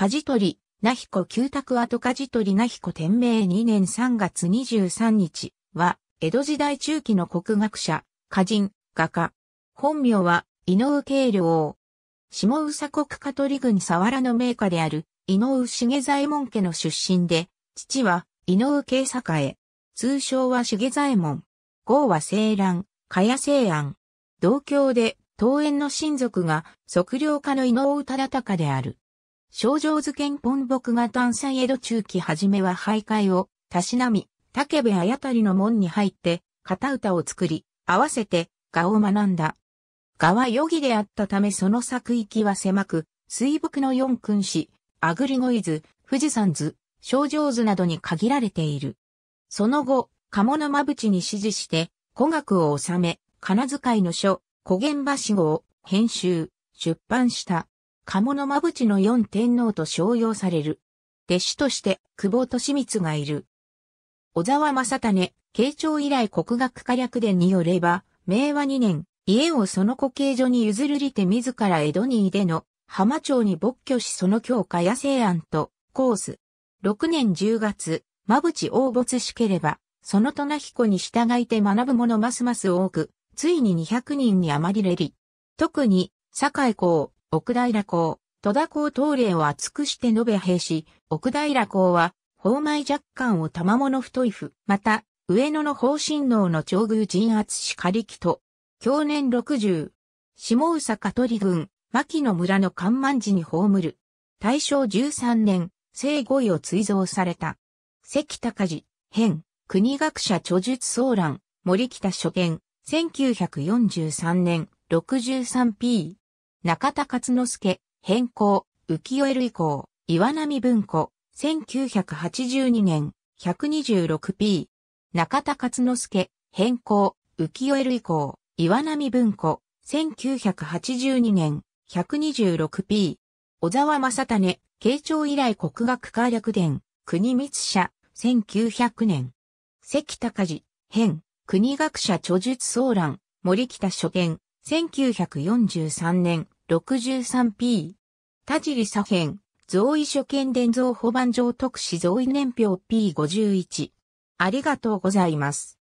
舵取、なひこ旧宅跡舵取なひこ天明2年3月23日は、江戸時代中期の国学者、歌人、画家。本名は、井上慶良。下宇佐国香取郡佐原の名家である、井上重左衛門家の出身で、父は、井上慶栄。通称は重左衛門。号は青蘭、茅谷西安。同郷で、桃園の親族が、測量家の井上忠敬である。症状図剣本木が炭酸江戸中期初めは徘徊を、たしなみ、竹部あやたりの門に入って、片歌を作り、合わせて、画を学んだ。画は余儀であったためその作域は狭く、水木の四君子、アグリゴイズ、富士山図、症状図などに限られている。その後、鴨の間淵に指示して、古学を収め、金遣いの書、古言橋語を編集、出版した。鴨の間淵の四天皇と称揚される。弟子として久保利光がいる。小沢正種、慶長以来国学科略伝によれば、明和2年、家をその古形所に譲りて自ら江戸にい出の浜町に勃居しその教科や西安と、コース。6年10月、間淵応没しければ、その戸彦に従いて学ぶ者ますます多く、ついに200人に余りれり。特に、堺公、奥平公、戸田公東令を厚くして述べ兵士、奥平公は、宝枚若干を玉物太い府、また、上野の方針能の長宮陣圧し仮木と、去年六十、下宇坂鳥郡、牧野村の観満寺に葬る。大正十三年、生後位を追贈された。関高寺、編、国学者著述総乱、森北書見、1943年 63p。中田勝之助、変更、浮世絵類行、岩波文庫、1982年、126p。中田勝之助、変更、浮世絵類行、岩波文庫、1982年、126p。小沢正種、慶長以来国学科略伝、国密社、1900年。関高寺、編、国学者著述騒乱、森北書見、1943年 63P。田尻左辺、贈位所見伝贈保番上特使贈位年表 P51。ありがとうございます。